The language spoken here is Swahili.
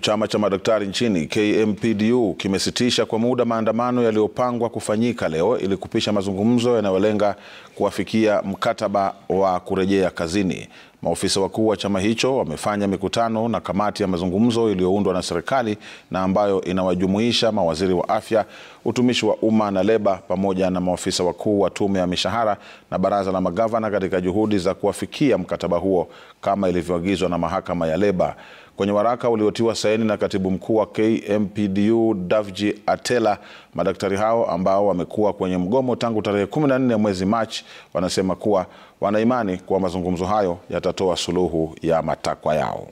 Chama cha madaktari nchini KMPDU kimesitisha kwa muda maandamano yaliyopangwa kufanyika leo ili kupisha mazungumzo yanayolenga kuwafikia mkataba wa kurejea kazini. Maofisa wakuu wa chama hicho wamefanya mikutano na kamati ya mazungumzo iliyoundwa na serikali na ambayo inawajumuisha mawaziri wa afya, utumishi wa umma na leba pamoja na maofisa wakuu wa tume ya mishahara na baraza la magavana katika juhudi za kuafikia mkataba huo kama ilivyoagizwa na mahakama ya leba. Kwenye waraka uliotiwa saini na katibu mkuu wa KMPDU Davji Atela, madaktari hao ambao wamekuwa kwenye mgomo tangu tarehe 14 mwezi Machi wanasema kuwa Wanaimani kuwa mazungumzo hayo yatatoa suluhu ya matakwa yao.